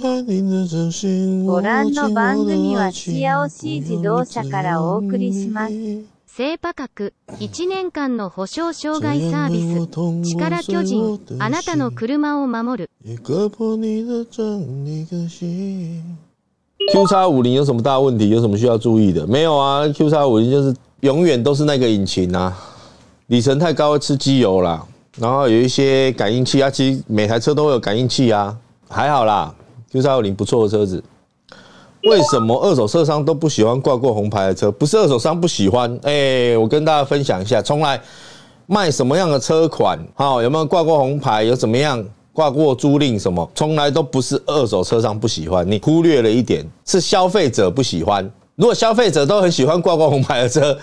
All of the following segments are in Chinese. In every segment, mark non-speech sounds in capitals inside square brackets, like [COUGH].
ご覧の番組はシアオシ自動車からお送りします。聖パ格、1年間の保証障害サービス、力巨人、あなたの車を守る。Q 叉五零有什么大问题？有什么需要注意的？没有啊，Q 叉五零就是永远都是那个引擎啊，里程太高会吃机油啦，然后有一些感应器啊，其实每台车都会有感应器啊，还好啦。Q 三五零不错的车子，为什么二手车商都不喜欢挂过红牌的车？不是二手车商不喜欢，哎，我跟大家分享一下，从来卖什么样的车款，好有没有挂过红牌，有怎么样挂过租赁什么，从来都不是二手车商不喜欢，你忽略了一点，是消费者不喜欢。如果消费者都很喜欢挂过红牌的车，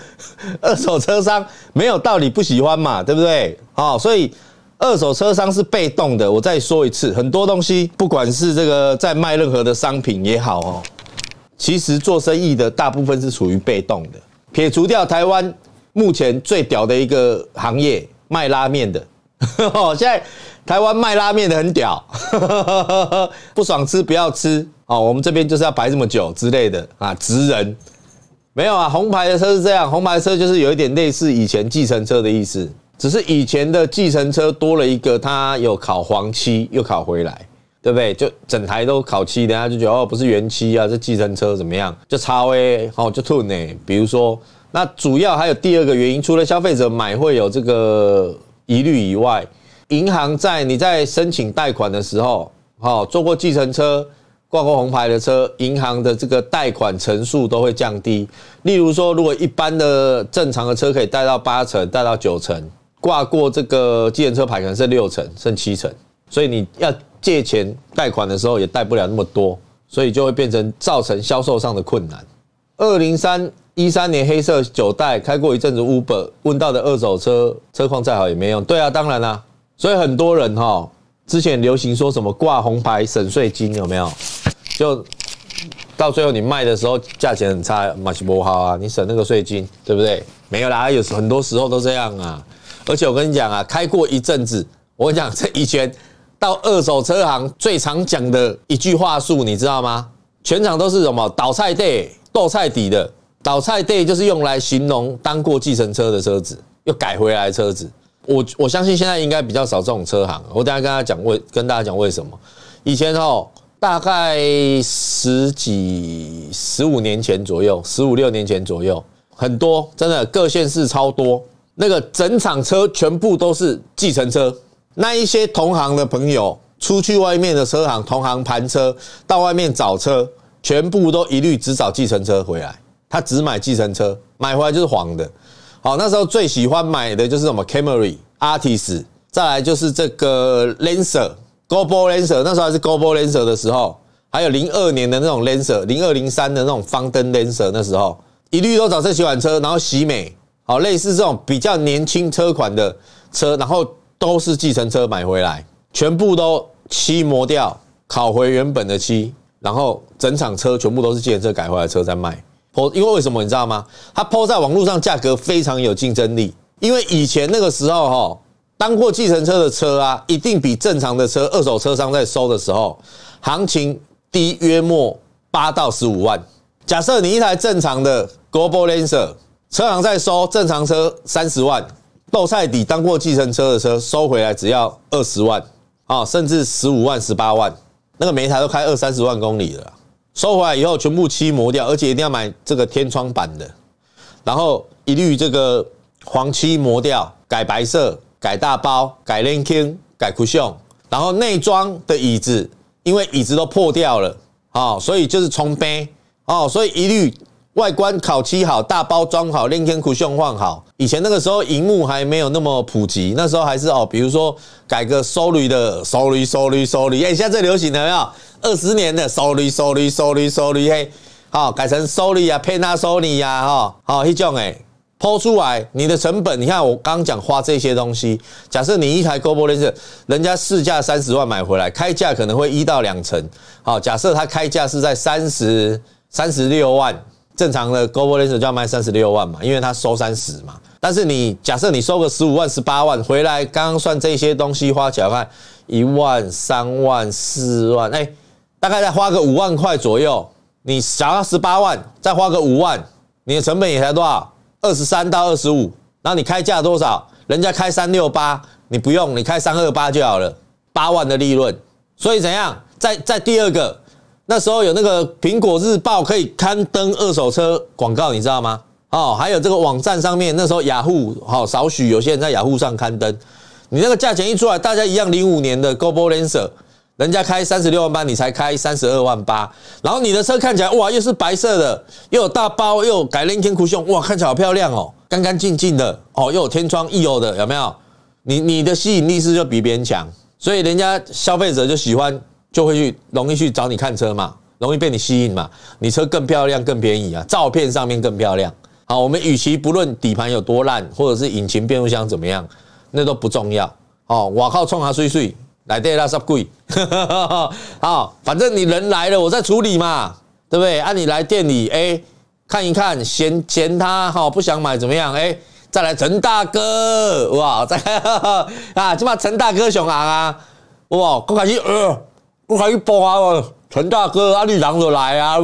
二手车商没有道理不喜欢嘛，对不对？好，所以。二手车商是被动的。我再说一次，很多东西，不管是这个在卖任何的商品也好哦，其实做生意的大部分是属于被动的。撇除掉台湾目前最屌的一个行业卖拉面的，[LAUGHS] 现在台湾卖拉面的很屌，[LAUGHS] 不爽吃不要吃哦。我们这边就是要排这么久之类的啊，直人没有啊。红牌的车是这样，红牌车就是有一点类似以前计程车的意思。只是以前的计程车多了一个，它有考黄漆又考回来，对不对？就整台都考漆，人家就觉得哦，不是原漆啊，这计程车怎么样？就超 A，好就 t 呢。比如说，那主要还有第二个原因，除了消费者买会有这个疑虑以外，银行在你在申请贷款的时候，好做过计程车挂过红牌的车，银行的这个贷款成数都会降低。例如说，如果一般的正常的车可以贷到八成，贷到九成。挂过这个寄存车牌，可能剩六成、剩七成，所以你要借钱贷款的时候也贷不了那么多，所以就会变成造成销售上的困难。二零三一三年黑色九代开过一阵子，Uber 问到的二手车车况再好也没用。对啊，当然啦，所以很多人哈，之前流行说什么挂红牌省税金有没有？就到最后你卖的时候价钱很差，much more 你省那个税金对不对？没有啦，有很多时候都这样啊。而且我跟你讲啊，开过一阵子，我讲这以前到二手车行最常讲的一句话术，你知道吗？全场都是什么倒菜底、剁菜底的，倒菜底就是用来形容当过计程车的车子又改回来车子。我我相信现在应该比较少这种车行。我等下跟他讲为，跟大家讲为什么？以前哦，大概十几、十五年前左右，十五六年前左右，很多真的各县市超多。那个整场车全部都是计程车，那一些同行的朋友出去外面的车行，同行盘车到外面找车，全部都一律只找计程车回来，他只买计程车，买回来就是黄的。好，那时候最喜欢买的就是什么 Camry、Artist，再来就是这个 Lancer、g o b o l Lancer，那时候还是 g o b o l Lancer 的时候，还有零二年的那种 Lancer，零二零三的那种方灯 Lancer，那时候一律都找这几款车，然后洗美。好，类似这种比较年轻车款的车，然后都是计程车买回来，全部都漆磨掉，烤回原本的漆，然后整场车全部都是计程车改回来车在卖。抛，因为为什么你知道吗？它抛在网络上价格非常有竞争力，因为以前那个时候哈，当过计程车的车啊，一定比正常的车，二手车商在收的时候，行情低约莫八到十五万。假设你一台正常的 Global Lancer。车行在收正常车三十万，漏菜底当过计程车的车收回来只要二十万啊，甚至十五万、十八万。那个每一台都开二三十万公里了，收回来以后全部漆磨掉，而且一定要买这个天窗版的，然后一律这个黄漆磨掉，改白色，改大包，改 linking，改酷炫，然后内装的椅子，因为椅子都破掉了啊，所以就是重背哦，所以一律。外观烤漆好，大包装好 l i n k i n c u 换好。以前那个时候，荧幕还没有那么普及，那时候还是哦，比如说改个 s o r r y 的 s o r r y s o r r y s o r r y 哎，现在流行了没有？二十年的 s o r r y s o r r y s o r r y s o r r y 嘿，好改成 s o r r y 啊，Panasonic 呀，哈，好 h e j o 哎，出来你的成本，你看我刚讲花这些东西，假设你一台 Gopro l e 人家市价三十万买回来，开价可能会一到两成，好，假设他开价是在三十三十六万。正常的 global e n 值就要卖三十六万嘛，因为它收三十嘛。但是你假设你收个十五万、十八万回来，刚刚算这些东西花起来，看一万、三万、四万，哎，大概再花个五万块左右。你想要十八万，再花个五万，你的成本也才多少？二十三到二十五。然后你开价多少？人家开三六八，你不用，你开三二八就好了，八万的利润。所以怎样？在在第二个。那时候有那个《苹果日报》可以刊登二手车广告，你知道吗？哦，还有这个网站上面，那时候雅虎，好少许有些人在雅虎上刊登。你那个价钱一出来，大家一样，零五年的 g o b o l a n c e r 人家开三十六万八，你才开三十二万八。然后你的车看起来，哇，又是白色的，又有大包，又有改了一天酷 n 哇，看起来好漂亮哦，干干净净的哦，又有天窗，一油的，有没有？你你的吸引力是就比别人强，所以人家消费者就喜欢。就会去容易去找你看车嘛，容易被你吸引嘛。你车更漂亮、更便宜啊，照片上面更漂亮。好，我们与其不论底盘有多烂，或者是引擎、变速箱怎么样，那都不重要。哦，我靠，冲啊碎碎，来店拉啥贵？[LAUGHS] 好，反正你人来了，我在处理嘛，对不对？啊，你来店里，哎，看一看，嫌嫌他哈，不想买怎么样？哎，再来陈大哥，哇，再 [LAUGHS] 啊，起把陈大哥雄昂啊，哇，刚开始呃。我还要播啊！陈大哥、阿里郎子来啊！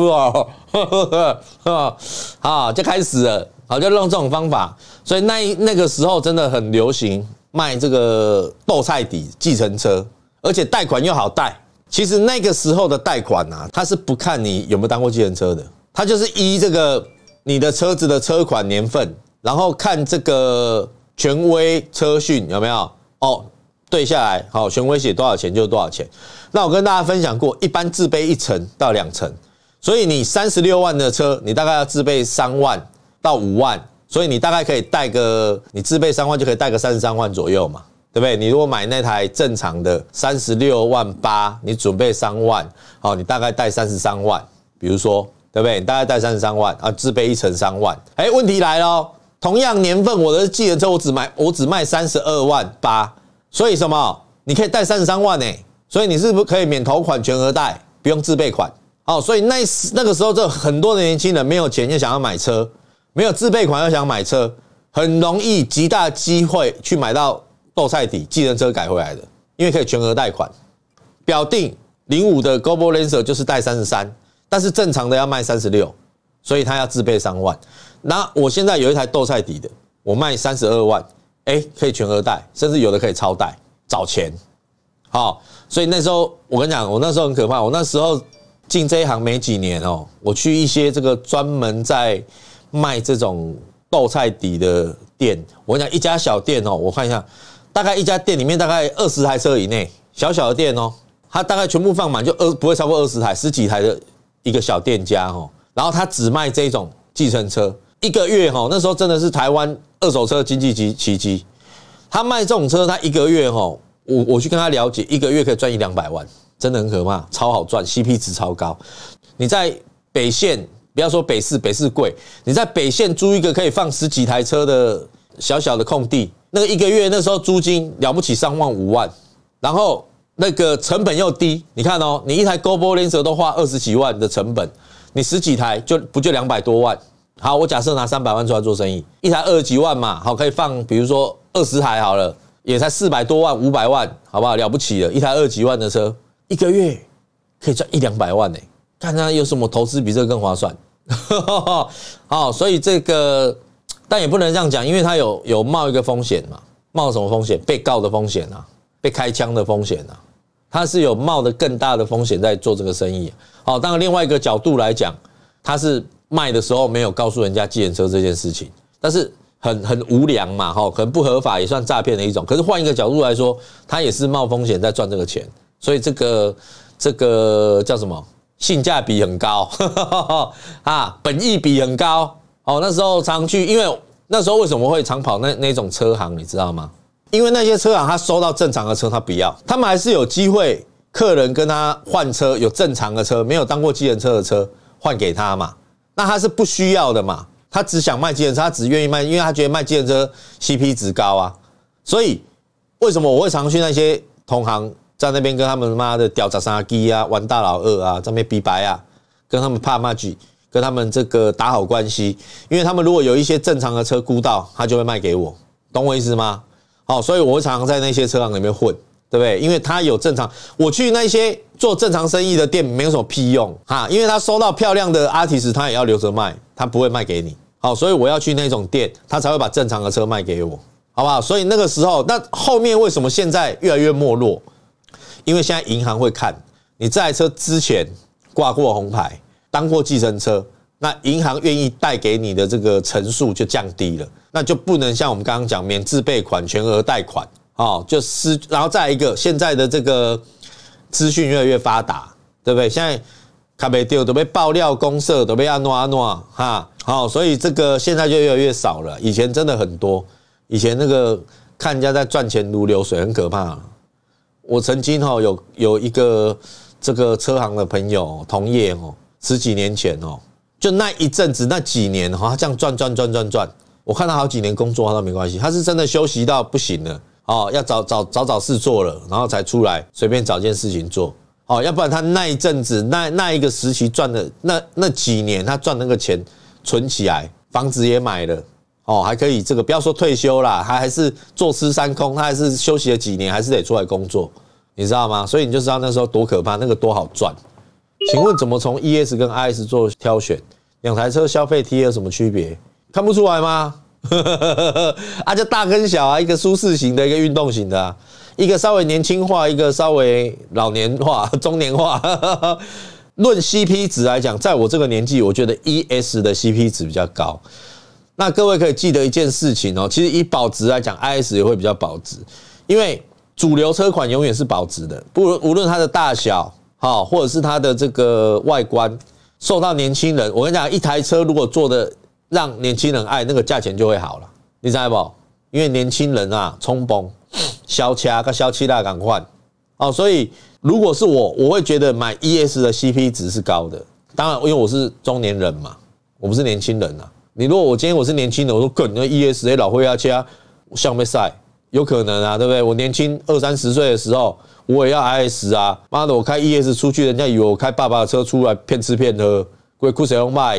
好，[LAUGHS] 就开始了，好就用这种方法。所以那那个时候真的很流行卖这个豆菜底计程车，而且贷款又好贷。其实那个时候的贷款啊，他是不看你有没有当过计程车的，他就是依这个你的车子的车款年份，然后看这个权威车讯有没有哦。对下来好，权威写多少钱就多少钱。那我跟大家分享过，一般自备一层到两层，所以你三十六万的车，你大概要自备三万到五万，所以你大概可以带个，你自备三万就可以带个三十三万左右嘛，对不对？你如果买那台正常的三十六万八，你准备三万，好，你大概带三十三万，比如说对不对？你大概带三十三万啊，自备一层三万。哎，问题来了，同样年份，我的记得，车我只买我只卖三十二万八。所以什么？你可以贷三十三万呢？所以你是不可以免头款全额贷，不用自备款。哦，所以那时那个时候，这很多的年轻人没有钱就想要买车，没有自备款又想买车，很容易极大机会去买到豆菜底，自程车改回来的，因为可以全额贷款。表定零五的 g o b a l a n c e r 就是贷三十三，但是正常的要卖三十六，所以他要自备三万。那我现在有一台豆菜底的，我卖三十二万。哎，可以全额贷，甚至有的可以超贷找钱，好，所以那时候我跟你讲，我那时候很可怕，我那时候进这一行没几年哦，我去一些这个专门在卖这种豆菜底的店，我跟你讲，一家小店哦，我看一下，大概一家店里面大概二十台车以内，小小的店哦，它大概全部放满就二不会超过二十台十几台的一个小店家哦，然后它只卖这种计程车，一个月哦，那时候真的是台湾。二手车经济级奇迹，他卖这种车，他一个月哈，我我去跟他了解，一个月可以赚一两百万，真的很可怕，超好赚，CP 值超高。你在北线，不要说北市，北市贵，你在北线租一个可以放十几台车的小小的空地，那个一个月那时候租金了不起三万五万，然后那个成本又低，你看哦，你一台 Go b o l a n 都花二十几万的成本，你十几台就不就两百多万。好，我假设拿三百万出来做生意，一台二十几万嘛，好，可以放，比如说二十台好了，也才四百多万、五百万，好不好？了不起了一台二十几万的车，一个月可以赚一两百万呢。看看有什么投资比这更划算。[LAUGHS] 好，所以这个，但也不能这样讲，因为他有有冒一个风险嘛，冒什么风险？被告的风险啊，被开枪的风险啊，他是有冒的更大的风险在做这个生意。好，当然另外一个角度来讲，他是。卖的时候没有告诉人家机器人车这件事情，但是很很无良嘛，哈，可能不合法也算诈骗的一种。可是换一个角度来说，他也是冒风险在赚这个钱，所以这个这个叫什么？性价比很高啊，[LAUGHS] 本意比很高。哦，那时候常去，因为那时候为什么会常跑那那种车行，你知道吗？因为那些车行他收到正常的车他不要，他们还是有机会客人跟他换车，有正常的车没有当过机器人车的车换给他嘛。那他是不需要的嘛？他只想卖机车，他只愿意卖，因为他觉得卖机车 CP 值高啊。所以为什么我会常去那些同行在那边跟他们妈的屌炸沙鸡啊、玩大佬二啊、那边比白啊，跟他们怕骂鸡，跟他们这个打好关系，因为他们如果有一些正常的车估到，他就会卖给我，懂我意思吗？好，所以我会常在那些车行里面混。对不对？因为他有正常，我去那些做正常生意的店，没有什么屁用哈。因为他收到漂亮的阿提斯，他也要留着卖，他不会卖给你。好，所以我要去那种店，他才会把正常的车卖给我，好不好？所以那个时候，那后面为什么现在越来越没落？因为现在银行会看你这台车之前挂过红牌，当过计程车，那银行愿意贷给你的这个成数就降低了，那就不能像我们刚刚讲免自备款、全额贷款。哦，就是，然后再一个，现在的这个资讯越来越发达，对不对？现在卡梅丢都被爆料，公社都被阿诺阿诺哈。好，所以这个现在就越来越少了。以前真的很多，以前那个看人家在赚钱如流水，很可怕。我曾经哈有有一个这个车行的朋友同业哦，十几年前哦，就那一阵子那几年哈，这样转转转转转，我看他好几年工作，他都没关系，他是真的休息到不行了。哦，要找找找找事做了，然后才出来随便找件事情做。哦，要不然他那一阵子那那一个时期赚的那那几年他赚那个钱存起来，房子也买了，哦，还可以这个不要说退休啦，他还是坐吃山空，他还是休息了几年，还是得出来工作，你知道吗？所以你就知道那时候多可怕，那个多好赚。请问怎么从 E S 跟 I S 做挑选？两台车消费 T 有什么区别？看不出来吗？[LAUGHS] 啊，就大跟小啊，一个舒适型的，一个运动型的，一个稍微年轻化，一个稍微老年化、[LAUGHS] 中年化。论 CP 值来讲，在我这个年纪，我觉得 ES 的 CP 值比较高。那各位可以记得一件事情哦，其实以保值来讲，IS 也会比较保值，因为主流车款永远是保值的，不无论它的大小，好，或者是它的这个外观，受到年轻人。我跟你讲，一台车如果做的。让年轻人爱，那个价钱就会好了，你知道不？因为年轻人啊，冲崩，消 [SNIFFS] 掐跟消气大，赶快哦。所以如果是我，我会觉得买 E S 的 C P 值是高的。当然，因为我是中年人嘛，我不是年轻人啊。你如果我今天我是年轻人，我说滚，那 E S 也老会要车，像没晒，有可能啊，对不对？我年轻二三十岁的时候，我也要 I S 啊，妈的，我开 E S 出去，人家以为我开爸爸的车出来骗吃骗喝，鬼哭神骂。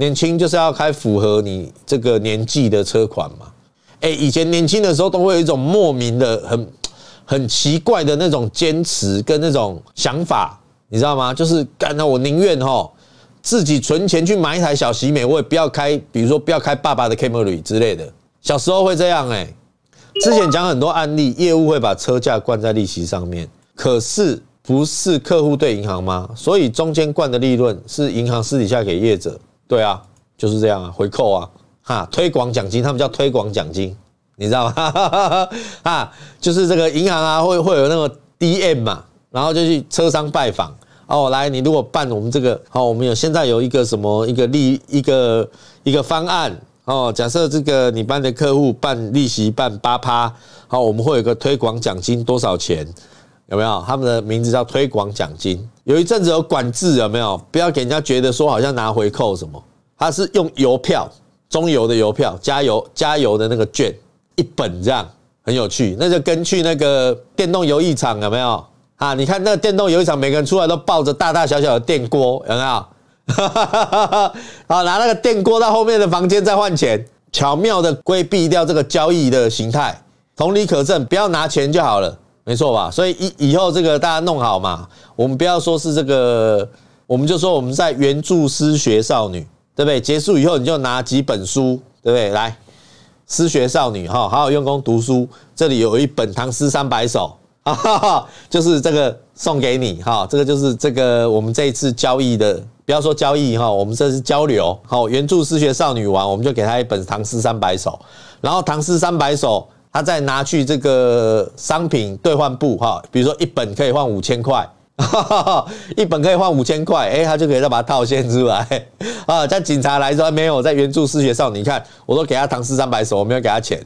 年轻就是要开符合你这个年纪的车款嘛？哎，以前年轻的时候都会有一种莫名的、很很奇怪的那种坚持跟那种想法，你知道吗？就是干到我宁愿哈自己存钱去买一台小喜美，我也不要开，比如说不要开爸爸的凯美瑞之类的。小时候会这样哎。之前讲很多案例，业务会把车价灌在利息上面，可是不是客户对银行吗？所以中间灌的利润是银行私底下给业者。对啊，就是这样啊，回扣啊，哈，推广奖金，他们叫推广奖金，你知道吗？啊，[LAUGHS] 就是这个银行啊，会会有那个 DM 嘛，然后就去车商拜访，哦，来，你如果办我们这个，好，我们有现在有一个什么一个利一个一个方案哦，假设这个你办的客户办利息办八趴，好，我们会有个推广奖金多少钱？有没有他们的名字叫推广奖金？有一阵子有管制，有没有？不要给人家觉得说好像拿回扣什么。他是用邮票，中邮的邮票，加油加油的那个券一本这样，很有趣。那就跟去那个电动游艺场有没有？啊，你看那个电动游艺场，每个人出来都抱着大大小小的电锅，有没有？[LAUGHS] 好，拿那个电锅到后面的房间再换钱，巧妙的规避掉这个交易的形态。同理可证，不要拿钱就好了。没错吧？所以以以后这个大家弄好嘛，我们不要说是这个，我们就说我们在原著失学少女，对不对？结束以后你就拿几本书，对不对？来，失学少女哈，好好用功读书。这里有一本《唐诗三百首》，[LAUGHS] 哈，就是这个送给你哈，这个就是这个我们这一次交易的，不要说交易哈，我们这是交流。好，原著失学少女王，我们就给他一本《唐诗三百首》，然后《唐诗三百首》。他再拿去这个商品兑换部哈，比如说一本可以换五千块，[LAUGHS] 一本可以换五千块，哎，他就可以再把它套现出来 [LAUGHS] 啊。像警察来说没有，在援助失学上，你看，我说给他唐诗三百首，我没有给他钱，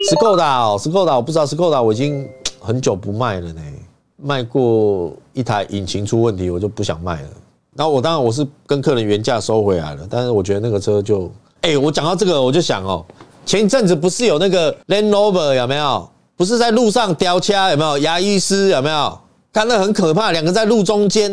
是够的，是够的，我不知道是够的，我已经很久不卖了呢，卖过一台引擎出问题，我就不想卖了。那我当然我是跟客人原价收回来了，但是我觉得那个车就，哎，我讲到这个我就想哦。前一阵子不是有那个 Land Rover 有没有？不是在路上掉车有没有？牙医师有没有？看那很可怕，两个在路中间。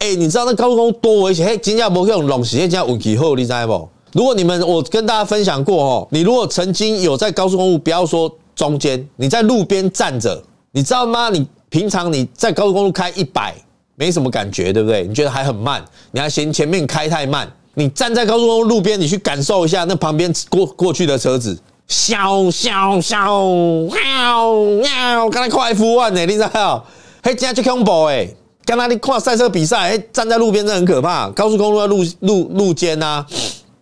哎，你知道那高速公路多危险？嘿，今天不这种拢现在叫五 i n 你知道不？如果你们我跟大家分享过哦，你如果曾经有在高速公路，不要说中间，你在路边站着，你知道吗？你平常你在高速公路开一百，没什么感觉，对不对？你觉得还很慢，你还嫌前面开太慢。你站在高速公路路边，你去感受一下那旁边过过去的车子，啸啸啸，喵喵！刚才看 F1 呢，你知道嘿，今天去 combo 哎，刚才你看赛车比赛，哎，站在路边真的很可怕。高速公路在路路路肩呐，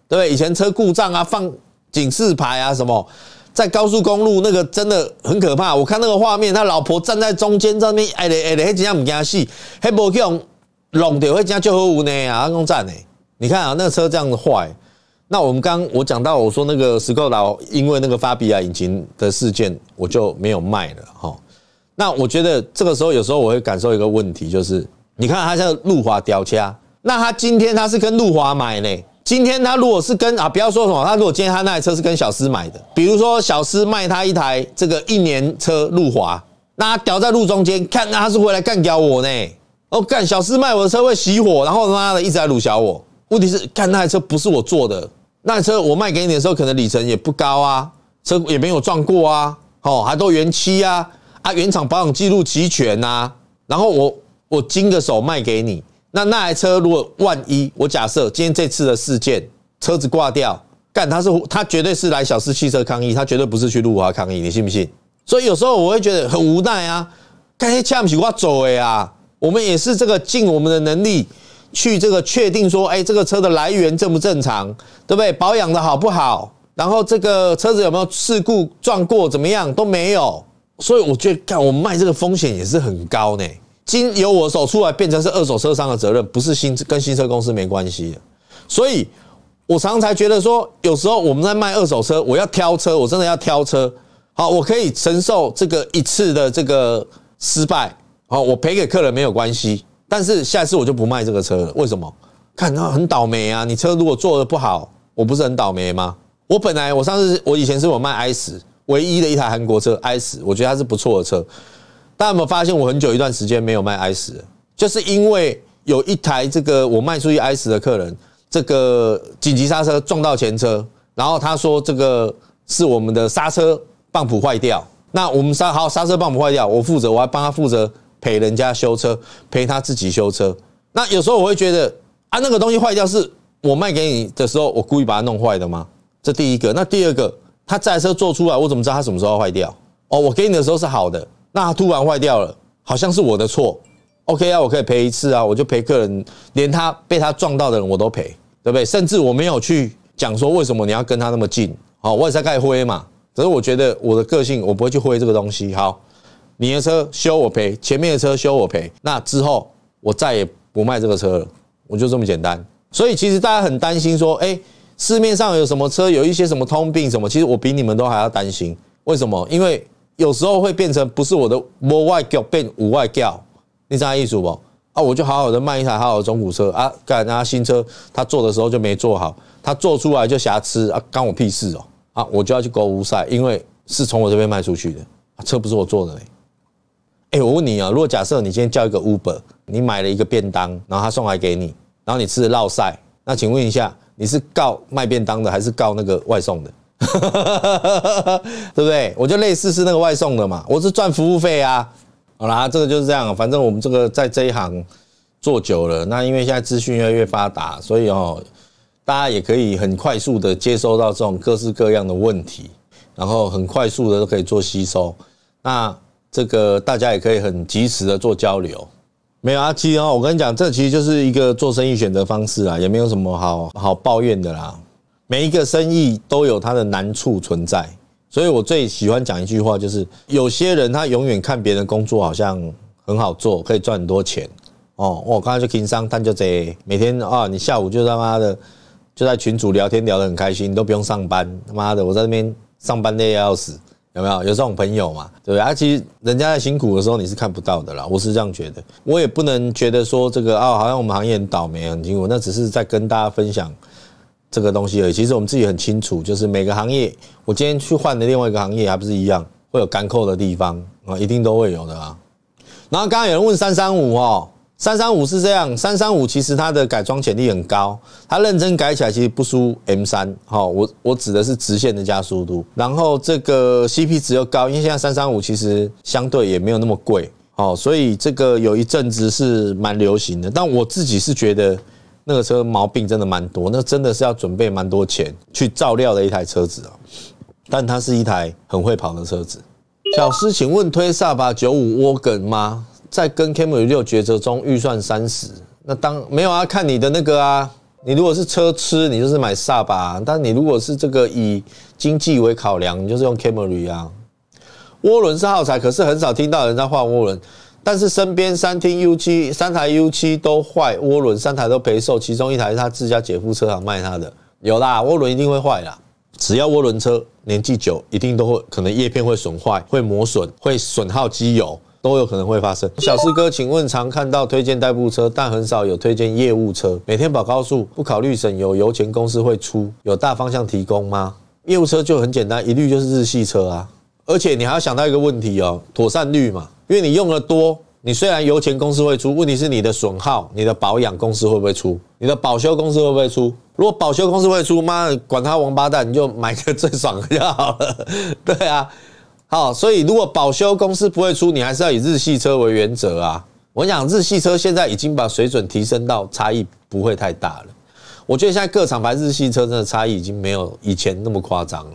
对不对？以前车故障啊，放警示牌啊什么，在高速公路那个真的很可怕。我看那个画面，那老婆站在中间，上面哎嘞哎嘞，那这样唔惊死？那冇将撞到，那正就好稳呢啊，咁站呢？你看啊，那个车这样子坏，那我们刚我讲到，我说那个斯柯劳，因为那个法比亚引擎的事件，我就没有卖了哈。那我觉得这个时候有时候我会感受一个问题，就是你看他现在路华掉车，那他今天他是跟路华买呢？今天他如果是跟啊，不要说什么，他如果今天他那台车是跟小斯买的，比如说小斯卖他一台这个一年车路华，那他掉在路中间，看那他是回来干掉我呢？哦，干小斯卖我的车会熄火，然后他妈的一直在鲁小我。问题是，看那台车不是我做的，那台车我卖给你的时候，可能里程也不高啊，车也没有撞过啊，好还都原漆啊，啊原厂保养记录齐全呐，然后我我经个手卖给你，那那台车如果万一我假设今天这次的事件车子挂掉，干他是他绝对是来小四汽车抗议，他绝对不是去陆华抗议，你信不信？所以有时候我会觉得很无奈啊，干也掐不起要走的啊，我们也是这个尽我们的能力。去这个确定说，哎，这个车的来源正不正常，对不对？保养的好不好？然后这个车子有没有事故撞过？怎么样都没有，所以我觉得，看我卖这个风险也是很高呢。经由我手出来变成是二手车商的责任，不是新跟新车公司没关系的。所以我常才觉得说，有时候我们在卖二手车，我要挑车，我真的要挑车。好，我可以承受这个一次的这个失败。好，我赔给客人没有关系。但是下次我就不卖这个车了，为什么？看，很倒霉啊！你车如果做的不好，我不是很倒霉吗？我本来我上次我以前是我卖 i 十，唯一的一台韩国车 i 十，我觉得它是不错的车。大家有没有发现我很久一段时间没有卖 i 十，就是因为有一台这个我卖出去 i 十的客人，这个紧急刹车撞到前车，然后他说这个是我们的刹车棒浦坏掉，那我们刹好刹车棒浦坏掉，我负责，我还帮他负责。陪人家修车，陪他自己修车。那有时候我会觉得，啊，那个东西坏掉是我卖给你的时候，我故意把它弄坏的吗？这第一个。那第二个，他载车做出来，我怎么知道他什么时候坏掉？哦，我给你的时候是好的，那他突然坏掉了，好像是我的错。OK 啊，我可以赔一次啊，我就陪客人，连他被他撞到的人我都赔，对不对？甚至我没有去讲说为什么你要跟他那么近。好，我也在盖灰嘛，可是我觉得我的个性，我不会去灰这个东西。好。你的车修我赔，前面的车修我赔，那之后我再也不卖这个车了，我就这么简单。所以其实大家很担心说，哎，市面上有什么车，有一些什么通病什么？其实我比你们都还要担心。为什么？因为有时候会变成不是我的五外掉变五外掉，你知道意思不？啊，我就好好的卖一台好好的中古车啊，干他新车，他做的时候就没做好，他做出来就瑕疵啊，干我屁事哦！啊，我就要去告无赛，因为是从我这边卖出去的车不是我做的嘞。哎，我问你啊，如果假设你今天叫一个 Uber，你买了一个便当，然后他送来给你，然后你吃了落晒，那请问一下，你是告卖便当的，还是告那个外送的？[LAUGHS] 对不对？我就类似是那个外送的嘛，我是赚服务费啊。好啦，这个就是这样反正我们这个在这一行做久了，那因为现在资讯越来越发达，所以哦，大家也可以很快速的接收到这种各式各样的问题，然后很快速的都可以做吸收。那这个大家也可以很及时的做交流，没有阿七哦，我跟你讲，这其实就是一个做生意选择方式啊，也没有什么好好抱怨的啦。每一个生意都有它的难处存在，所以我最喜欢讲一句话，就是有些人他永远看别人工作好像很好做，可以赚很多钱哦。我刚才去评商，他就得每天啊，你下午就他妈的就在群主聊天聊得很开心，都不用上班。他妈的，我在那边上班累要死。有没有有这种朋友嘛？对，而其实人家在辛苦的时候你是看不到的啦，我是这样觉得。我也不能觉得说这个哦，好像我们行业很倒霉、很辛苦，那只是在跟大家分享这个东西而已。其实我们自己很清楚，就是每个行业，我今天去换的另外一个行业还不是一样，会有干扣的地方啊，一定都会有的啊。然后刚刚有人问三三五哦，三三五是这样，三三五其实它的改装潜力很高，它认真改起来其实不输 M 三。好，我我指的是直线的加速度，然后这个 CP 值又高，因为现在三三五其实相对也没有那么贵。好，所以这个有一阵子是蛮流行的，但我自己是觉得那个车毛病真的蛮多，那真的是要准备蛮多钱去照料的一台车子哦。但它是一台很会跑的车子。小师，请问推萨巴九五 w a g n 吗？在跟 Camry 六抉择中，预算三十，那当没有啊？看你的那个啊，你如果是车吃，你就是买 Saab；，但你如果是这个以经济为考量，你就是用 Camry 啊。涡轮是耗材，可是很少听到人在换涡轮。但是身边三听 u 七三台 u 七都坏涡轮，三台都赔售，其中一台是他自家姐夫车行卖他的，有啦，涡轮一定会坏啦。只要涡轮车年纪久，一定都会可能叶片会损坏、会磨损、会损耗机油。都有可能会发生。小四哥，请问常看到推荐代步车，但很少有推荐业务车。每天跑高速，不考虑省油，油钱公司会出，有大方向提供吗？业务车就很简单，一律就是日系车啊。而且你还要想到一个问题哦，妥善率嘛，因为你用的多，你虽然油钱公司会出，问题是你的损耗、你的保养，公司会不会出？你的保修公司会不会出？如果保修公司会出，妈，管他王八蛋，你就买个最爽的就好了。[LAUGHS] 对啊。好，所以如果保修公司不会出，你还是要以日系车为原则啊。我讲日系车现在已经把水准提升到差异不会太大了。我觉得现在各厂牌日系车真的差异已经没有以前那么夸张了。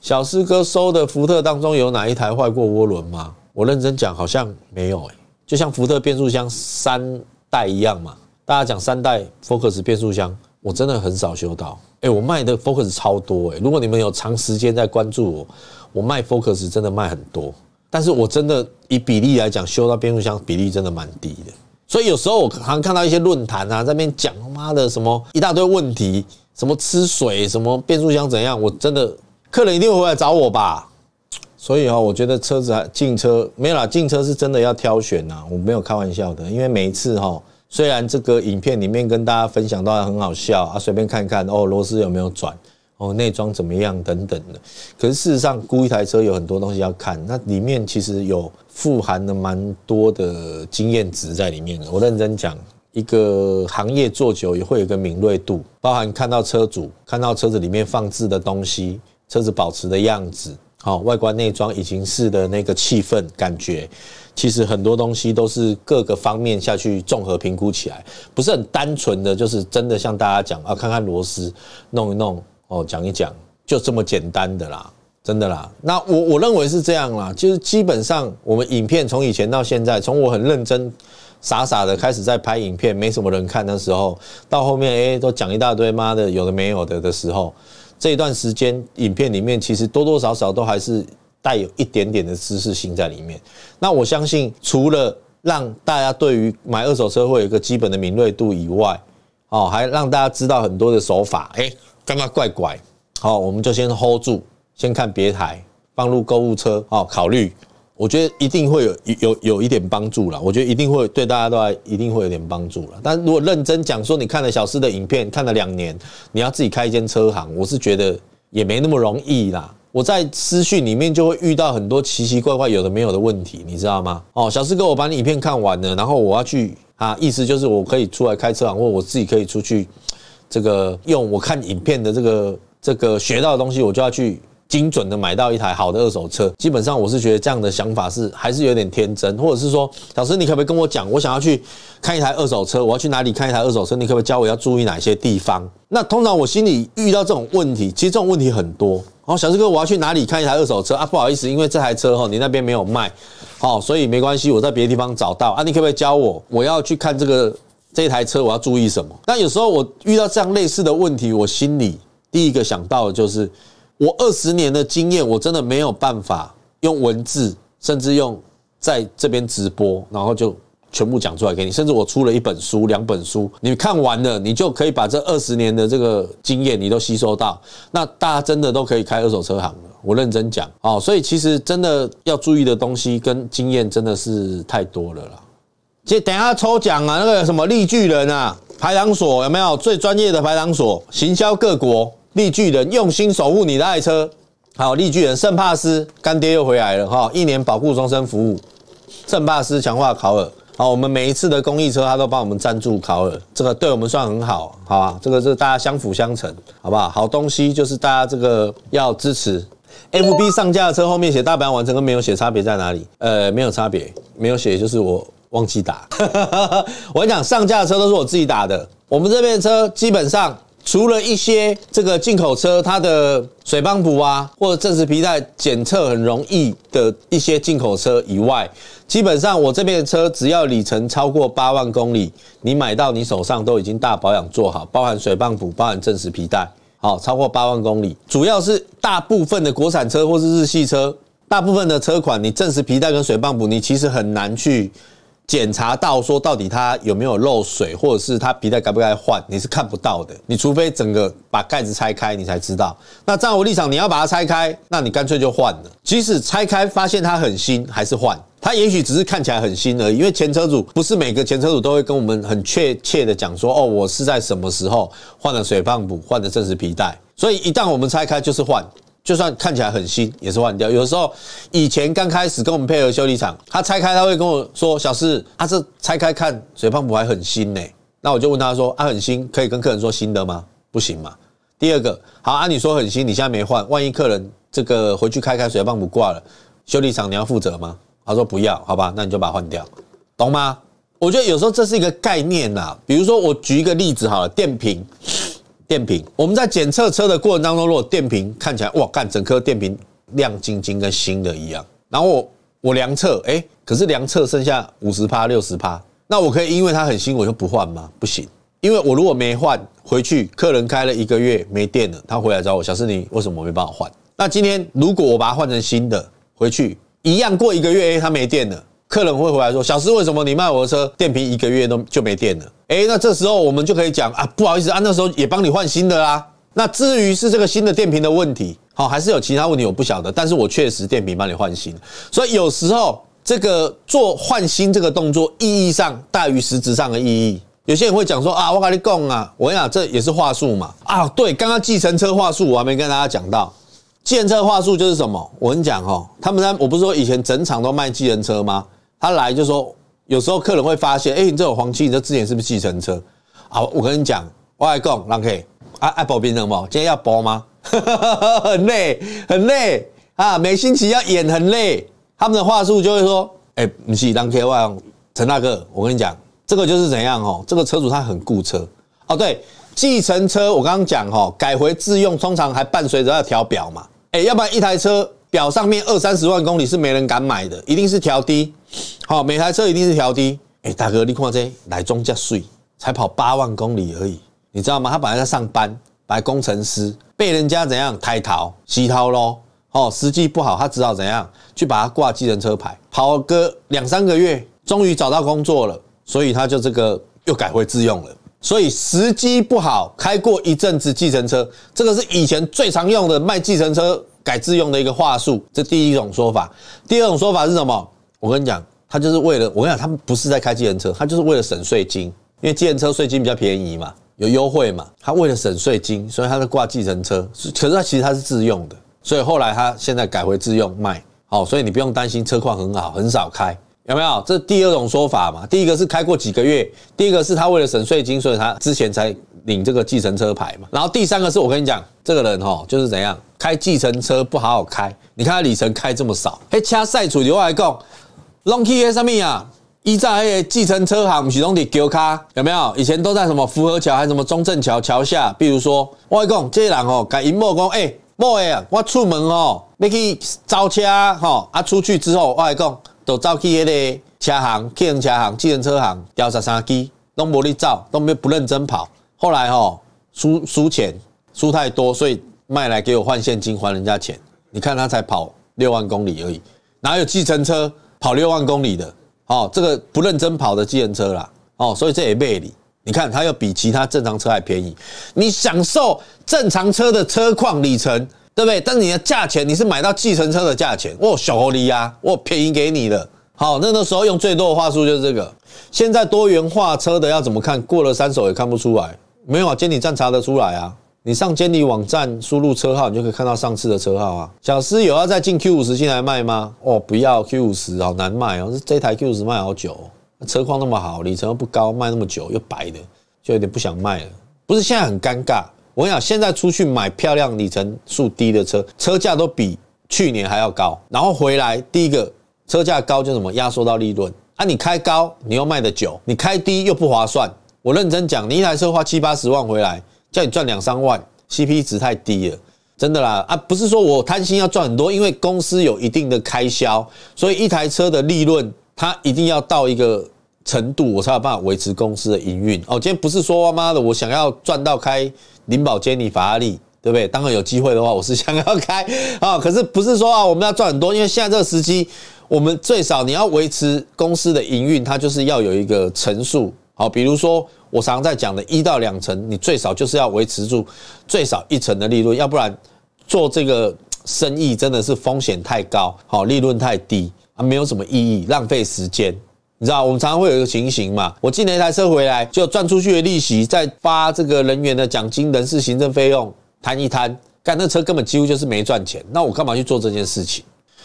小师哥收的福特当中有哪一台坏过涡轮吗？我认真讲，好像没有诶，就像福特变速箱三代一样嘛，大家讲三代 Focus 变速箱，我真的很少修到。哎，我卖的 Focus 超多哎！如果你们有长时间在关注我，我卖 Focus 真的卖很多，但是我真的以比例来讲，修到变速箱比例真的蛮低的。所以有时候我好像看到一些论坛啊，在那边讲，妈的什么一大堆问题，什么吃水，什么变速箱怎样，我真的客人一定会来找我吧？所以啊，我觉得车子进车没有啦，进车是真的要挑选呐，我没有开玩笑的，因为每一次哈。虽然这个影片里面跟大家分享到很好笑啊，随便看看哦，螺丝有没有转，哦内装怎么样等等的，可是事实上估一台车有很多东西要看，那里面其实有富含了蛮多的经验值在里面。我认真讲，一个行业做久也会有一个敏锐度，包含看到车主、看到车子里面放置的东西、车子保持的样子、好外观内装已经是的那个气氛感觉。其实很多东西都是各个方面下去综合评估起来，不是很单纯的，就是真的像大家讲啊，看看螺丝，弄一弄，哦，讲一讲，就这么简单的啦，真的啦。那我我认为是这样啦，就是基本上我们影片从以前到现在，从我很认真傻傻的开始在拍影片，没什么人看的时候，到后面哎都讲一大堆妈的，有的没有的的时候，这一段时间影片里面其实多多少少都还是。带有一点点的知识性在里面，那我相信除了让大家对于买二手车会有一个基本的敏锐度以外，哦，还让大家知道很多的手法，哎，干嘛怪怪？好，我们就先 hold 住，先看别台，放入购物车，哦，考虑，我觉得一定会有有有一点帮助了，我觉得一定会对大家都话一定会有点帮助了。但如果认真讲说，你看了小四的影片看了两年，你要自己开一间车行，我是觉得也没那么容易啦。我在私讯里面就会遇到很多奇奇怪怪、有的没有的问题，你知道吗？哦，小四哥，我把你影片看完了，然后我要去啊，意思就是我可以出来开车啊，或我自己可以出去，这个用我看影片的这个这个学到的东西，我就要去精准的买到一台好的二手车。基本上我是觉得这样的想法是还是有点天真，或者是说，小四你可不可以跟我讲，我想要去看一台二手车，我要去哪里看一台二手车？你可不可以教我要注意哪些地方？那通常我心里遇到这种问题，其实这种问题很多。哦，小志哥，我要去哪里看一台二手车啊？不好意思，因为这台车哈，你那边没有卖，好，所以没关系，我在别的地方找到啊。你可不可以教我？我要去看这个这台车，我要注意什么？那有时候我遇到这样类似的问题，我心里第一个想到的就是，我二十年的经验，我真的没有办法用文字，甚至用在这边直播，然后就。全部讲出来给你，甚至我出了一本书、两本书，你看完了，你就可以把这二十年的这个经验你都吸收到。那大家真的都可以开二手车行了，我认真讲哦。所以其实真的要注意的东西跟经验真的是太多了啦。接等下抽奖啊，那个什么力巨人啊，排挡锁有没有最专业的排挡锁？行销各国，力巨人用心守护你的爱车。好，力巨人圣帕斯干爹又回来了哈，一年保护终身服务，圣帕斯强化考尔。好，我们每一次的公益车，他都帮我们赞助考尔，这个对我们算很好，好吧？这个是大家相辅相成，好不好？好东西就是大家这个要支持。FB 上架的车后面写大阪完成跟没有写差别在哪里？呃，没有差别，没有写就是我忘记打。[LAUGHS] 我跟你讲，上架的车都是我自己打的，我们这边的车基本上。除了一些这个进口车，它的水泵补啊，或者正时皮带检测很容易的一些进口车以外，基本上我这边的车只要里程超过八万公里，你买到你手上都已经大保养做好，包含水泵补，包含正时皮带，好超过八万公里。主要是大部分的国产车或者是日系车，大部分的车款，你正时皮带跟水泵补，你其实很难去。检查到说到底它有没有漏水，或者是它皮带该不该换，你是看不到的。你除非整个把盖子拆开，你才知道。那站我立场，你要把它拆开，那你干脆就换了。即使拆开发现它很新，还是换。它也许只是看起来很新而已，因为前车主不是每个前车主都会跟我们很确切的讲说，哦，我是在什么时候换了水泵补，换了正时皮带。所以一旦我们拆开，就是换。就算看起来很新，也是换掉。有时候以前刚开始跟我们配合修理厂，他拆开他会跟我说：“小四，他是拆开看水泵补还很新呢。”那我就问他说：“啊，很新，可以跟客人说新的吗？不行嘛。”第二个，好按你说很新，你现在没换，万一客人这个回去开开水泵不挂了，修理厂你要负责吗？他说不要，好吧，那你就把它换掉，懂吗？我觉得有时候这是一个概念呐。比如说，我举一个例子好了，电瓶。电瓶，我们在检测车的过程当中，如果电瓶看起来，哇，看整颗电瓶亮晶晶，跟新的一样。然后我我量测，哎，可是量测剩下五十趴、六十趴。那我可以因为它很新，我就不换吗？不行，因为我如果没换回去，客人开了一个月没电了，他回来找我，小师你为什么没办法换？那今天如果我把它换成新的，回去一样过一个月，哎，它没电了。客人会回来说：“小师，为什么你卖我的车电瓶一个月都就没电了？”哎，那这时候我们就可以讲啊，不好意思啊，那时候也帮你换新的啦。那至于是这个新的电瓶的问题，好，还是有其他问题我不晓得，但是我确实电瓶帮你换新。所以有时候这个做换新这个动作，意义上大于实质上的意义。有些人会讲说啊，我跟你供啊，我跟你讲这也是话术嘛。啊，对，刚刚计程车话术我还没跟大家讲到，计程车话术就是什么？我跟你讲哦，他们在，我不是说以前整场都卖计程车吗？他来就说，有时候客人会发现，哎，你这有黄漆，你这之前是不是计程车？好，我跟你讲，我外公，郎 K，啊，爱保槟榔吗？今天要包吗？[LAUGHS] 很累，很累啊！每星期要演，很累。他们的话术就会说，哎，不是当 K 外陈大哥，我跟你讲，这个就是怎样哦？这个车主他很顾车哦。对，计程车我刚刚讲哦，改回自用，通常还伴随着要调表嘛。哎，要不然一台车表上面二三十万公里是没人敢买的，一定是调低。好，每台车一定是调低。哎，大哥，你看这，来中介税才跑八万公里而已，你知道吗？他本来在上班，本来工程师，被人家怎样抬逃、洗逃喽？哦，时机不好，他只好怎样去把它挂计程车牌，跑个两三个月，终于找到工作了，所以他就这个又改回自用了。所以时机不好，开过一阵子计程车，这个是以前最常用的卖计程车改自用的一个话术，这第一种说法。第二种说法是什么？我跟你讲，他就是为了我跟你讲，他们不是在开计程车，他就是为了省税金，因为计程车税金比较便宜嘛，有优惠嘛，他为了省税金，所以他是挂计程车。可是他其实他是自用的，所以后来他现在改回自用卖。好，所以你不用担心车况很好，很少开，有没有？这第二种说法嘛。第一个是开过几个月，第一个是他为了省税金，所以他之前才领这个计程车牌嘛。然后第三个是我跟你讲，这个人哈就是怎样开计程车不好好开，你看他里程开这么少，还掐赛主油来供。拢去 n 啥物啊，依在诶计程车行毋是拢伫桥卡有没有？以前都在什么福和桥，还什么中正桥桥下。比如说，我讲这人吼，甲因某讲，诶某诶啊，我出门吼，要去招车吼，啊出去之后，我讲都招去迄个车行，计程车行，计程车行调十三机，拢无你走，都没不认真跑。后来吼输输钱输太多，所以卖来给我换现金还人家钱。你看他才跑六万公里而已，哪有计程车？跑六万公里的，哦，这个不认真跑的计程车啦，哦，所以这也魅力。你看，它又比其他正常车还便宜，你享受正常车的车况里程，对不对？但你的价钱，你是买到计程车的价钱，哇，小狐狸呀，哇，便宜给你了。好，那个时候用最多的话术就是这个。现在多元化车的要怎么看？过了三手也看不出来，没有啊，监理站查得出来啊。你上监理网站输入车号，你就可以看到上次的车号啊。小司有要再进 Q 五十进来卖吗？哦，不要 Q 五十，好难卖哦。这台 Q 五十卖好久，车况那么好，里程又不高，卖那么久又白的，就有点不想卖了。不是现在很尴尬？我跟你讲现在出去买漂亮里程数低的车，车价都比去年还要高。然后回来第一个车价高就什么压缩到利润啊？你开高，你又卖的久；你开低又不划算。我认真讲，你一台车花七八十万回来。叫你赚两三万，CP 值太低了，真的啦啊！不是说我贪心要赚很多，因为公司有一定的开销，所以一台车的利润它一定要到一个程度，我才有办法维持公司的营运。哦，今天不是说妈的，我想要赚到开林宝坚尼、法拉利，对不对？当然有机会的话，我是想要开啊，可是不是说啊，我们要赚很多，因为现在这个时机，我们最少你要维持公司的营运，它就是要有一个乘数。好，比如说。我常常在讲的，一到两成，你最少就是要维持住最少一成的利润，要不然做这个生意真的是风险太高，好利润太低，啊，没有什么意义，浪费时间。你知道，我们常常会有一个情形嘛，我进了一台车回来，就赚出去的利息，再发这个人员的奖金、人事行政费用，摊一摊，干那车根本几乎就是没赚钱，那我干嘛去做这件事情？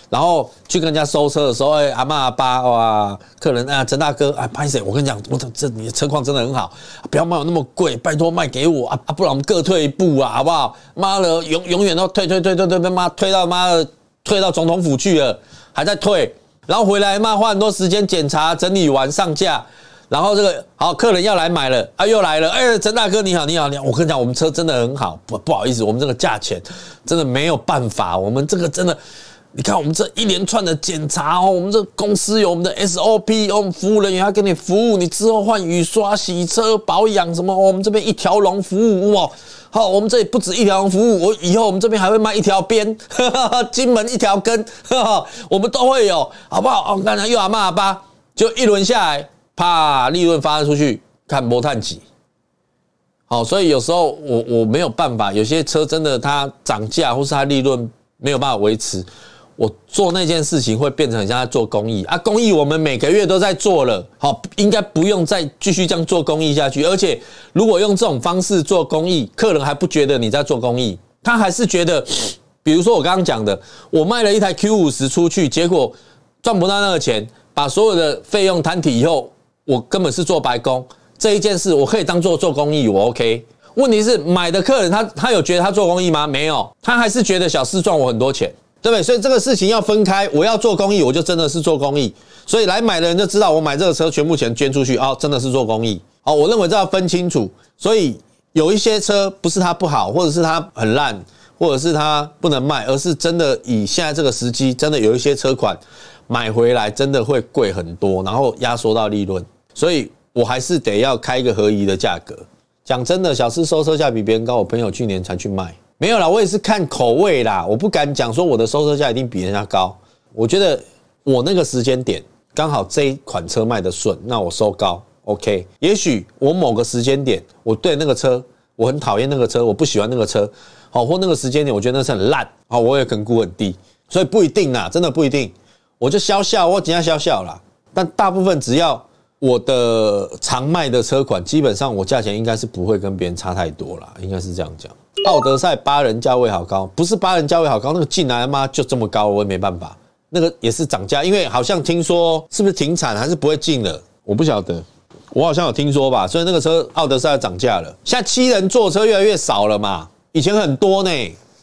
然后去跟人家收车的时候，哎，阿妈阿爸，哇，客人啊，陈大哥，哎，不好意思，我跟你讲，我这这你的车况真的很好，不要卖我那么贵，拜托卖给我啊，啊，不然我们各退一步啊，好不好？妈的，永永远都退退退退退，妈，退到妈，退到总统府去了，还在退。然后回来嘛，花很多时间检查整理完上架，然后这个好客人要来买了，啊，又来了，哎，陈大哥你好你好你好，我跟你讲，我们车真的很好，不不好意思，我们这个价钱真的没有办法，我们这个真的。你看我们这一连串的检查哦，我们这公司有我们的 SOP，我们服务人员要给你服务，你之后换雨刷、洗车、保养什么，我们这边一条龙服务哦。好，我们这里不止一条龙服务，我以后我们这边还会卖一条鞭，[LAUGHS] 金门一条根，[LAUGHS] 我们都会有，好不好？哦，刚才又要骂了吧？就一轮下来，啪，利润发出去，看摩探几。好，所以有时候我我没有办法，有些车真的它涨价，或是它利润没有办法维持。我做那件事情会变成很像在做公益啊！公益我们每个月都在做了，好，应该不用再继续这样做公益下去。而且，如果用这种方式做公益，客人还不觉得你在做公益，他还是觉得，[SNIFFS] 比如说我刚刚讲的，我卖了一台 Q 五十出去，结果赚不到那个钱，把所有的费用摊体以后，我根本是做白工。这一件事我可以当做做公益，我 OK。问题是买的客人他他有觉得他做公益吗？没有，他还是觉得小四赚我很多钱。对不对？所以这个事情要分开，我要做公益，我就真的是做公益，所以来买的人就知道我买这个车全部钱捐出去啊，真的是做公益。好，我认为这要分清楚。所以有一些车不是它不好，或者是它很烂，或者是它不能卖，而是真的以现在这个时机，真的有一些车款买回来真的会贵很多，然后压缩到利润，所以我还是得要开一个合宜的价格。讲真的，小四收车价比别人高，我朋友去年才去卖。没有啦，我也是看口味啦，我不敢讲说我的收车价一定比人家高。我觉得我那个时间点刚好这一款车卖的顺，那我收高，OK。也许我某个时间点我对那个车我很讨厌那个车，我不喜欢那个车，好或那个时间点我觉得那是很烂，好我也能估很低，所以不一定啦，真的不一定。我就笑笑，我今天笑笑啦。但大部分只要。我的常卖的车款，基本上我价钱应该是不会跟别人差太多啦，应该是这样讲。奥德赛八人价位好高，不是八人价位好高，那个进来的嘛，就这么高，我也没办法。那个也是涨价，因为好像听说是不是停产还是不会进了，我不晓得，我好像有听说吧。所以那个车奥德赛涨价了，现在七人座车越来越少了嘛，以前很多呢。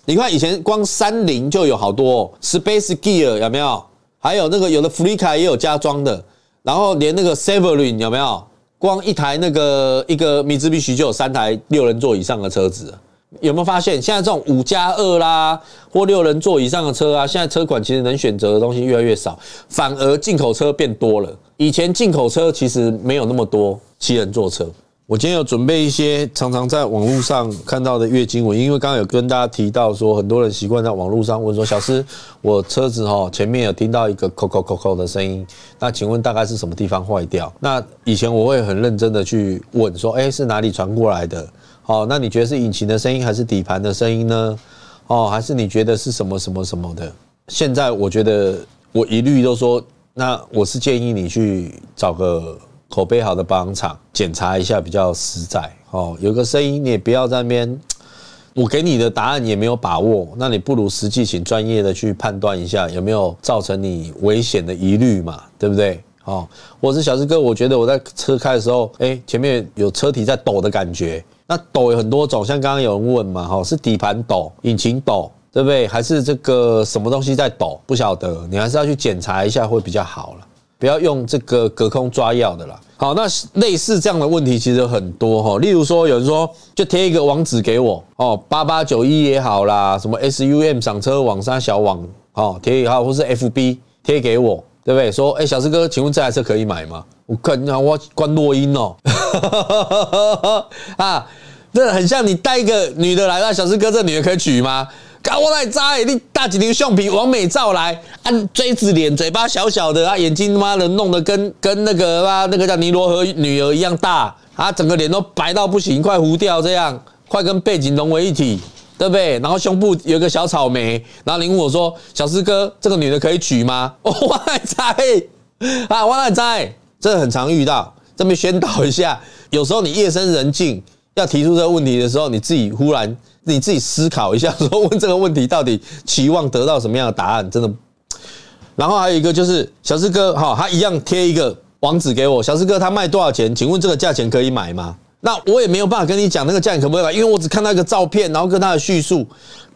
你看以前光三菱就有好多，Space Gear 有没有？还有那个有的福利卡也有加装的。然后连那个 s a v e r i n 有没有？光一台那个一个米兹必奇就有三台六人座以上的车子，有没有发现？现在这种五加二啦，或六人座以上的车啊，现在车款其实能选择的东西越来越少，反而进口车变多了。以前进口车其实没有那么多七人座车。我今天有准备一些常常在网络上看到的月经文，因为刚刚有跟大家提到说，很多人习惯在网络上问说：“小师，我车子哈前面有听到一个 [LAUGHS] 扣扣扣扣的声音，那请问大概是什么地方坏掉？”那以前我会很认真的去问说：“哎，是哪里传过来的？哦，那你觉得是引擎的声音还是底盘的声音呢？哦，还是你觉得是什么什么什么的？”现在我觉得我一律都说，那我是建议你去找个。口碑好的保养厂检查一下比较实在哦。有个声音，你也不要那边，我给你的答案也没有把握，那你不如实际请专业的去判断一下有没有造成你危险的疑虑嘛，对不对？哦，我是小志哥，我觉得我在车开的时候，哎，前面有车体在抖的感觉。那抖有很多种，像刚刚有人问嘛，哈，是底盘抖、引擎抖，对不对？还是这个什么东西在抖？不晓得，你还是要去检查一下会比较好了。不要用这个隔空抓药的啦。好，那类似这样的问题其实很多哈，例如说有人说就贴一个网址给我哦，八八九一也好啦，什么 SUM 赏车网、三小网哦，贴也好，或是 FB 贴给我，对不对？说哎，小四哥，请问这台车可以买吗？我看你好，我关落音哦，[LAUGHS] 啊，这很像你带一个女的来了，小四哥，这女的可以娶吗？搞我来哉！你大几条橡皮，完美照来，按锥子脸，嘴巴小小的啊，眼睛他妈的弄得跟跟那个啊那个叫尼罗河女儿一样大啊，整个脸都白到不行，快糊掉这样，快跟背景融为一体，对不对？然后胸部有个小草莓，然后你问我说：“小师哥，这个女的可以娶吗？” [LAUGHS] 我来哉啊，我来哉，这很常遇到。这边 [LAUGHS] 宣导一下，有时候你夜深人静要提出这个问题的时候，你自己忽然。你自己思考一下，说问这个问题到底期望得到什么样的答案，真的。然后还有一个就是小四哥哈，他一样贴一个网址给我，小四哥他卖多少钱？请问这个价钱可以买吗？那我也没有办法跟你讲那个价钱可不可以买，因为我只看到一个照片，然后跟他的叙述。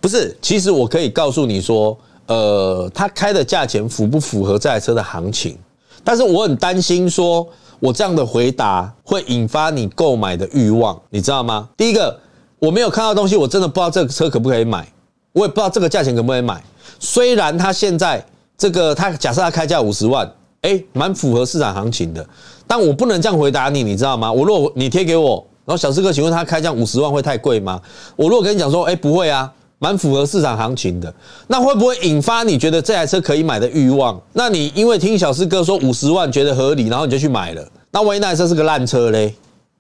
不是，其实我可以告诉你说，呃，他开的价钱符不符合这台车的行情？但是我很担心说，我这样的回答会引发你购买的欲望，你知道吗？第一个。我没有看到东西，我真的不知道这个车可不可以买，我也不知道这个价钱可不可以买。虽然他现在这个，他假设他开价五十万，哎，蛮符合市场行情的。但我不能这样回答你，你知道吗？我如果你贴给我，然后小师哥，请问他开价五十万会太贵吗？我如果跟你讲说，哎，不会啊，蛮符合市场行情的，那会不会引发你觉得这台车可以买的欲望？那你因为听小师哥说五十万觉得合理，然后你就去买了，那万一那台车是个烂车嘞，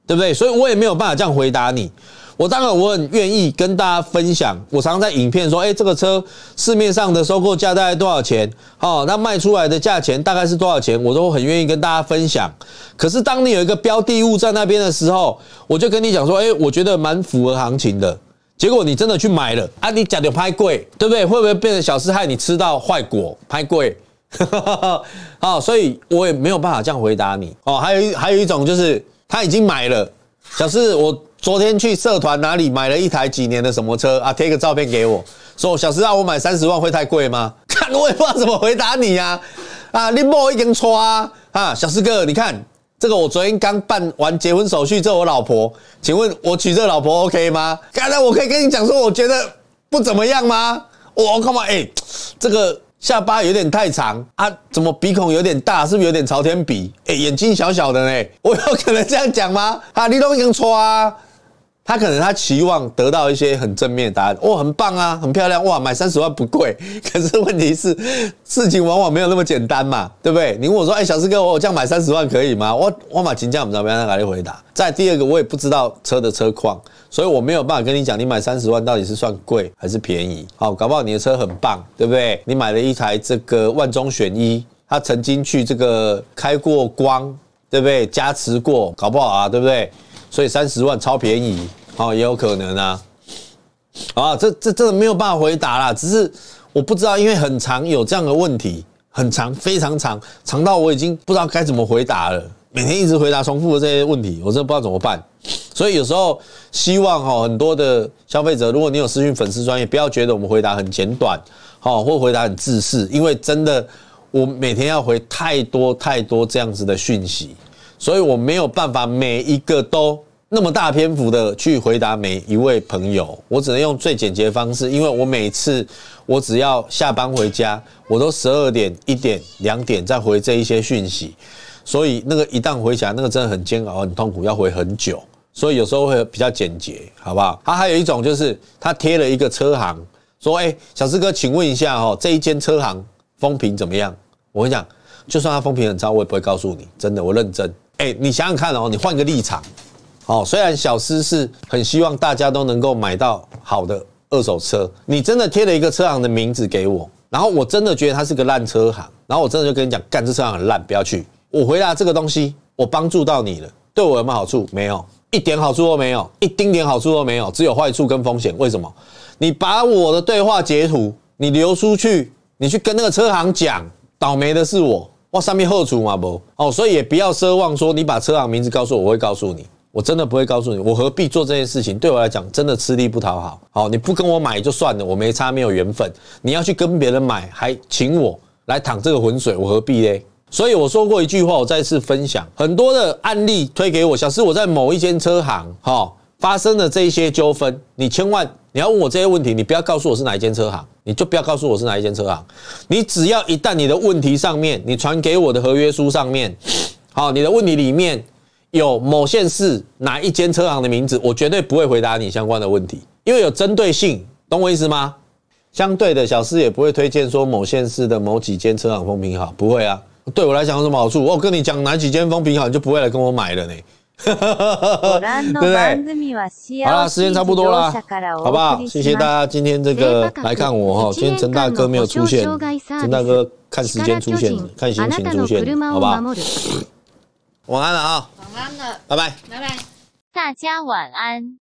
对不对？所以我也没有办法这样回答你。我当然我很愿意跟大家分享，我常常在影片说，哎，这个车市面上的收购价大概多少钱？好，那卖出来的价钱大概是多少钱？我都很愿意跟大家分享。可是当你有一个标的物在那边的时候，我就跟你讲说，哎，我觉得蛮符合行情的。结果你真的去买了啊？你讲的拍贵，对不对？会不会变成小四害你吃到坏果？拍贵，好，[LAUGHS] 所以我也没有办法这样回答你。哦，还有一还有一种就是他已经买了，小四我。昨天去社团哪里买了一台几年的什么车啊？贴个照片给我，说小石让我买三十万会太贵吗？[LAUGHS] 看我也不知道怎么回答你呀！啊，你摸一根戳啊！啊，小石哥，你看这个，我昨天刚办完结婚手续这我老婆，请问我娶这老婆 OK 吗？刚才我可以跟你讲说，我觉得不怎么样吗？我靠嘛？哎，这个下巴有点太长啊？怎么鼻孔有点大？是不是有点朝天鼻？哎，眼睛小小的呢，我有可能这样讲吗？啊，你都一根戳啊！他可能他期望得到一些很正面的答案，哦，很棒啊，很漂亮，哇，买三十万不贵。[LAUGHS] 可是问题是，事情往往没有那么简单嘛，对不对？你问我说，哎，小四哥，我这样买三十万可以吗？我我买几价我不知道，没办回答。再第二个，我也不知道车的车况，所以我没有办法跟你讲，你买三十万到底是算贵还是便宜。好，搞不好你的车很棒，对不对？你买了一台这个万中选一，他曾经去这个开过光，对不对？加持过，搞不好啊，对不对？所以三十万超便宜，哦，也有可能啊，啊，这这真的没有办法回答啦，只是我不知道，因为很长有这样的问题，很长非常长，长到我已经不知道该怎么回答了。每天一直回答重复的这些问题，我真的不知道怎么办。所以有时候希望哈，很多的消费者，如果你有私讯粉丝专业，不要觉得我们回答很简短，好，或回答很自私，因为真的我每天要回太多太多这样子的讯息。所以我没有办法每一个都那么大篇幅的去回答每一位朋友，我只能用最简洁的方式，因为我每次我只要下班回家，我都十二点、一点、两点再回这一些讯息，所以那个一旦回起来，那个真的很煎熬、很痛苦，要回很久，所以有时候会比较简洁，好不好？他还有一种就是他贴了一个车行，说：“哎，小四哥，请问一下哈，这一间车行风评怎么样？”我跟你讲，就算他风评很差，我也不会告诉你，真的，我认真。哎，你想想看哦，你换个立场，哦，虽然小司是很希望大家都能够买到好的二手车，你真的贴了一个车行的名字给我，然后我真的觉得他是个烂车行，然后我真的就跟你讲，干这车行很烂，不要去。我回答这个东西，我帮助到你了，对我有没有好处？没有，一点好处都没有，一丁点好处都没有，只有坏处跟风险。为什么？你把我的对话截图，你流出去，你去跟那个车行讲，倒霉的是我。往上面后厨嘛不，哦，所以也不要奢望说你把车行名字告诉我，我会告诉你，我真的不会告诉你，我何必做这件事情？对我来讲，真的吃力不讨好。好，你不跟我买就算了，我没差，没有缘分。你要去跟别人买，还请我来淌这个浑水，我何必呢？所以我说过一句话，我再次分享，很多的案例推给我，小是我在某一间车行，哈。发生了这一些纠纷，你千万你要问我这些问题，你不要告诉我是哪一间车行，你就不要告诉我是哪一间车行。你只要一旦你的问题上面，你传给我的合约书上面，[COUGHS] 好，你的问题里面有某县市哪一间车行的名字，我绝对不会回答你相关的问题，因为有针对性，懂我意思吗？相对的小四也不会推荐说某县市的某几间车行风评好，不会啊。对我来讲有什么好处？我跟你讲哪几间风评好，你就不会来跟我买了呢？哈哈哈哈哈！[LAUGHS] 对不对！好，了，时间差不多了，好不好？谢谢大家今天这个来看我哈，今天陈大哥没有出现，陈大哥看时间出现，看心情出现，好不好？晚安了哈，拜拜，拜拜，大家晚安。